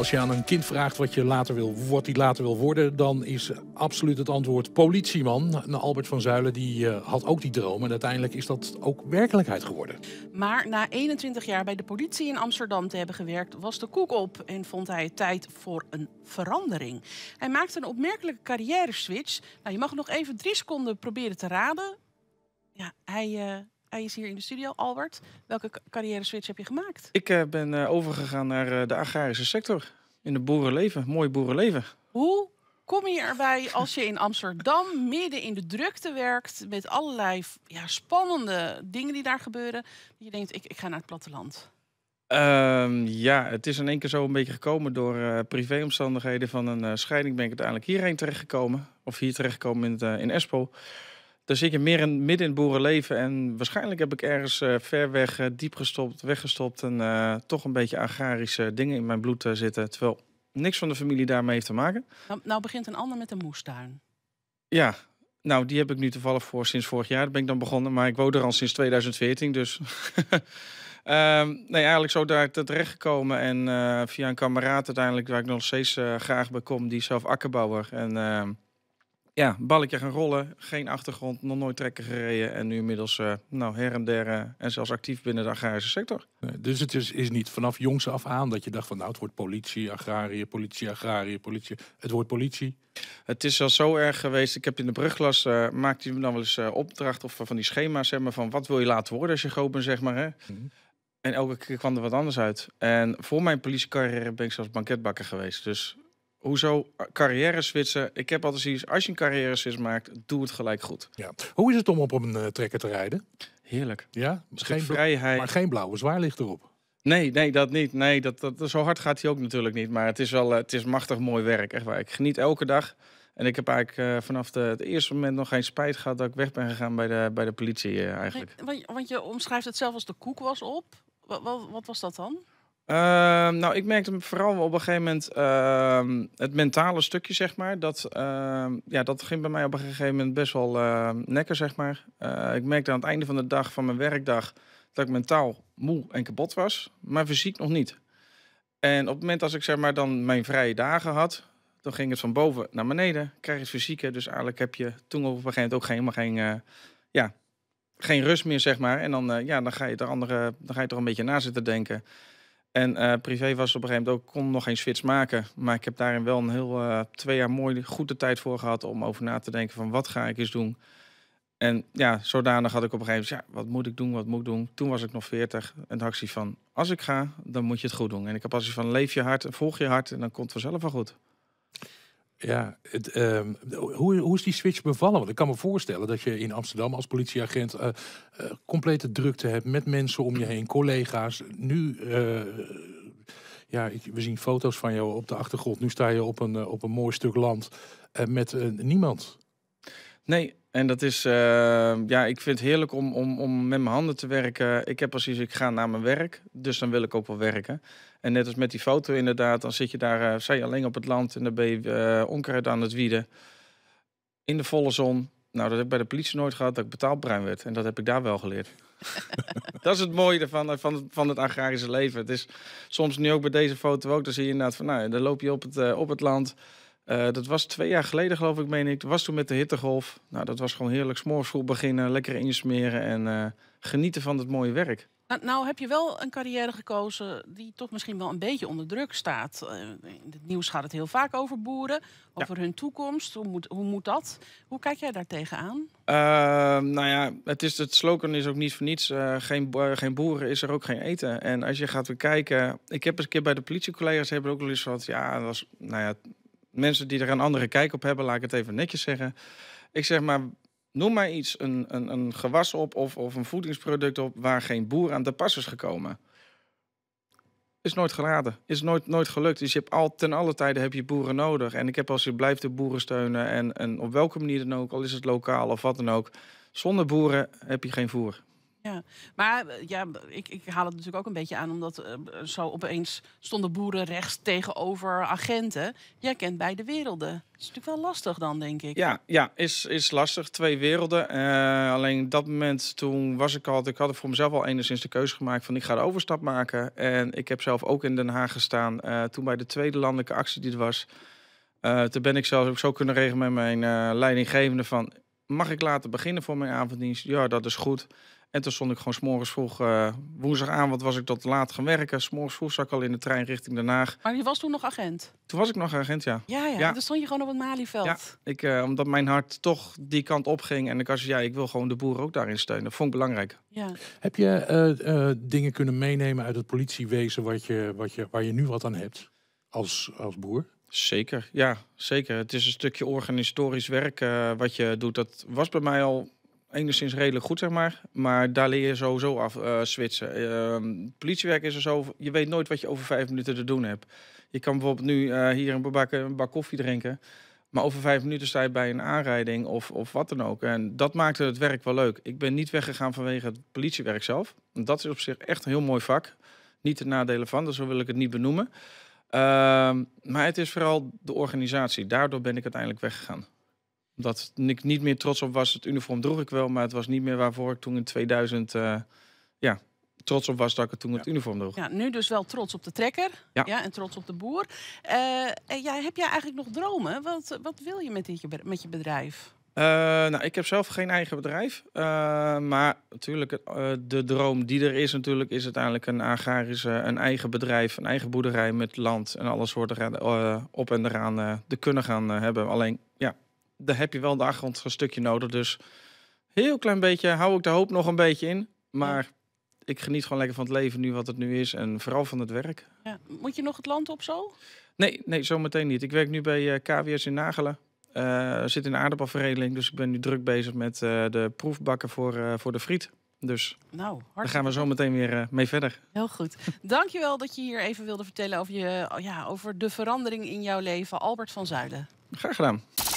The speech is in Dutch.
Als je aan een kind vraagt wat, je later wil, wat hij later wil worden... dan is absoluut het antwoord politieman. Eh, Albert van Zuilen die, eh, had ook die droom. En uiteindelijk is dat ook werkelijkheid geworden. Maar na 21 jaar bij de politie in Amsterdam te hebben gewerkt... was de koek op en vond hij tijd voor een verandering. Hij maakte een opmerkelijke carrière-switch. Nou, je mag nog even drie seconden proberen te raden. Ja, hij... Eh, hij is hier in de studio. Albert, welke carrière switch heb je gemaakt? Ik eh, ben eh, overgegaan naar eh, de agrarische sector. In het boerenleven. Mooi boerenleven. Hoe kom je erbij als je in Amsterdam midden in de drukte werkt met allerlei ja, spannende dingen die daar gebeuren? Je denkt, ik, ik ga naar het platteland. Ehm, ja, het is in één keer zo een beetje gekomen door privéomstandigheden van een scheiding ben ik uiteindelijk hierheen terechtgekomen. Of hier terechtgekomen in, in Espoo. Dan zit je meer in, midden in boerenleven. En waarschijnlijk heb ik ergens eh, ver weg, eh, diep gestopt, weggestopt. En eh, toch een beetje agrarische dingen in mijn bloed zitten. Terwijl niks van de familie daarmee heeft te maken. Nou, nou begint een ander met een moestuin. Ja, nou die heb ik nu toevallig voor sinds vorig jaar. ben ik dan begonnen. Maar ik woon er al sinds 2014. Dus ehm, nee, eigenlijk zo daar terecht gekomen en via een kameraad uiteindelijk, waar ik nog steeds graag bij kom, die zelf akkerbouwer. En ehm, ja, balletje gaan rollen, geen achtergrond, nog nooit trekker gereden en nu inmiddels eh, nou, her en der eh, en zelfs actief binnen de agrarische sector. Nee, dus het is, niet vanaf jongs af aan dat je dacht van nou het wordt politie, agrarie, politie, agrarie, politie, het wordt politie. Het is al zo erg geweest, ik heb in de brugklas, uh, eh, maakte je dan wel eens opdracht of van die schema's zeg maar, van wat wil je laten worden als je groot bent zeg maar. Hè? Mhm. En elke keer kwam er wat anders uit. En voor mijn politiecarrière ben ik zelfs banketbakker geweest, dus hoezo carrière switchen? Ik heb altijd iets. als je een carrière switch maakt, doe het gelijk goed. Ja. Hoe is het om op een eh, trekker te rijden? Heerlijk. Ja? Geen vrijheid. Maar geen blauwe zwaarlicht erop. Nee, nee, dat niet. Nee, dat, dat, zo hard gaat hij ook natuurlijk niet. Maar het is wel, eh, het is machtig mooi werk. Echt waar. Ik geniet elke dag. En ik heb eigenlijk eh, vanaf de, het eerste moment nog geen spijt gehad dat ik weg ben gegaan bij de, bij de politie eigenlijk. want, je, want je omschrijft het zelf als de koek was op. wat, wat, wat was dat dan? Ehm, nou, ik merkte vooral op een gegeven moment ehm, het mentale stukje, zeg maar. Dat, ehm, ja, dat ging bij mij op een gegeven moment best wel nekker, zeg maar. Eh, ik merkte aan het einde van de dag, van mijn werkdag, dat ik mentaal moe en kapot was, maar fysiek nog niet. En op het moment als ik zeg maar dan mijn vrije dagen had, dan ging het van boven naar beneden, krijg je het fysieke. Dus eigenlijk heb je toen op een gegeven moment ook helemaal geen, eh, ja, geen rust meer, zeg maar. En dan, eh, ja, dan ga je er andere, dan ga je er een beetje na zitten denken. En eh, privé was op een gegeven moment ook, kon nog geen switch maken. Maar ik heb daarin wel een heel eh, twee jaar mooi goede tijd voor gehad om over na te denken van wat ga ik eens doen. En ja, zodanig had ik op een gegeven moment, ja, wat moet ik doen, wat moet ik doen. Toen was ik nog veertig en ik van, als ik ga, dan moet je het goed doen. En ik heb iets van, leef je hard, volg je hart en dan komt het vanzelf wel goed. Ja, ehm, hoe, hoe is die switch bevallen? Want ik kan me voorstellen dat je in Amsterdam als politieagent uh, complete drukte hebt met mensen om je heen, collega's. Nu, eh, ja, ik, we zien foto's van jou op de achtergrond. Nu sta je op een, op een mooi stuk land met niemand. Nee, en dat is, eh, ja, ik vind het heerlijk om, om, om met mijn handen te werken. Ik heb precies, ik ga naar mijn werk, dus dan wil ik ook wel werken. En net als met die foto inderdaad, dan zit je daar, uh, eh, zij alleen op het land en dan ben je uh, onkruid aan het wieden. In de volle zon. Nou, dat heb ik bij de politie nooit gehad, dat ik bruin werd. En dat heb ik daar wel geleerd. dat is het mooie van, van, van het agrarische leven. Het is soms nu ook bij deze foto ook, dan zie je inderdaad van, nou, dan loop je op het, op het land... Eh, dat was twee jaar geleden, geloof ik, meen ik. Dat was toen met de hittegolf. Nou, dat was gewoon heerlijk. Smoorschool beginnen, lekker insmeren en eh, genieten van het mooie werk. Nou, nou, heb je wel een carrière gekozen die toch misschien wel een beetje onder druk staat. Eh, in het nieuws gaat het heel vaak over boeren, over hun toekomst. Hoe moet, hoe moet dat? Hoe kijk jij daar tegenaan? Ehm, nou ja, het, is, het slogan is ook niet voor niets. geen, geen boeren is er ook geen eten. En als je gaat bekijken, kijken... Ik heb eens een keer bij de politiecollega's hebben ook wel eens wat... Ja, dat was, nou ja, mensen die er een andere kijk op hebben, laat ik het even netjes zeggen. Ik zeg maar, noem maar iets, een, een, een gewas op of, of een voedingsproduct op waar geen boer aan te pas is gekomen. Is nooit geladen, is nooit, nooit gelukt. Dus je hebt al ten alle tijden heb je boeren nodig. En ik heb als je blijft de boeren steunen en, en op welke manier dan ook, al is het lokaal of wat dan ook, zonder boeren heb je geen voer. Ja, maar eh, ja, ik, ik haal het natuurlijk ook een beetje aan, omdat eh, zo opeens stonden boeren rechts tegenover agenten. Jij kent beide werelden. Dat is natuurlijk wel lastig dan, denk ik. Ja, ja is, is lastig. Twee werelden. Uh, alleen dat moment toen was ik al, ik had voor mezelf al enigszins de keuze gemaakt van ik ga de overstap maken. En ik heb zelf ook in Den Haag gestaan toen bij de tweede landelijke actie die er was. toen ben ik zelfs ook zo kunnen regelen met mijn leidinggevende van mag ik laten beginnen voor mijn avonddienst? Ja, dat is goed. En toen stond ik gewoon s'morgens vroeg, uh, eh, woensdagavond was ik tot laat gaan werken. S'morgens vroeg zat ik al in de trein richting Den Haag. Maar je was toen nog agent? Toen was ik nog agent, ja. Ja, ja. ja. Dan stond je gewoon op het Malieveld. Ja, ik, eh, omdat mijn hart toch die kant op ging. En ik als ja, ik wil gewoon de boeren ook daarin steunen. Dat vond ik belangrijk. Ja. Heb je eh, dingen kunnen meenemen uit het politiewezen wat je, wat je, waar je nu wat aan hebt als, als boer? Zeker, ja, zeker. Het is een stukje organisatorisch werk eh, wat je doet. Dat was bij mij al enigszins redelijk goed, zeg maar. Maar daar leer je sowieso af uh, switchen. Ehm, politiewerk is er zo, je weet nooit wat je over vijf minuten te doen hebt. Je kan bijvoorbeeld nu eh, hier een bak, een bak koffie drinken. Maar over vijf minuten sta je bij een aanrijding of, of wat dan ook. En dat maakte het werk wel leuk. Ik ben niet weggegaan vanwege het politiewerk zelf. Dat is op zich echt een heel mooi vak. Niet de nadelen van, dus zo wil ik het niet benoemen. Ehm, maar het is vooral de organisatie. Daardoor ben ik uiteindelijk weggegaan. Omdat ik niet meer trots op was. Het uniform droeg ik wel, maar het was niet meer waarvoor ik toen in 2000 eh, ja, trots op was dat ik het toen het uniform droeg. Ja, nu dus wel trots op de trekker ja. en trots op de boer. Eh, ja, heb jij eigenlijk nog dromen? Wat, wat wil je met, dit, met je bedrijf? Eh, nou, ik heb zelf geen eigen bedrijf. Eh, maar natuurlijk, eh, de droom die er is natuurlijk... is uiteindelijk een agrarische, een eigen bedrijf... een eigen boerderij met land en alles wordt er, op en eraan te kunnen gaan hebben. Alleen, ja, daar heb je wel de achtergrond een stukje nodig. Dus heel klein beetje hou ik de hoop nog een beetje in. Maar ik geniet gewoon lekker van het leven nu wat het nu is. En vooral van het werk. Ja. Moet je nog het land op zo? Nee, nee, zometeen niet. Ik werk nu bij KWS in Nagelen. Uh, zit in de aardappelveredeling, dus ik ben nu druk bezig met eh, de proefbakken voor, eh, voor de friet. Dus nou, daar gaan we zo meteen weer mee verder. Heel goed. Dankjewel dat je hier even wilde vertellen over, je, ja, over de verandering in jouw leven. Albert van Zuiden. Graag gedaan.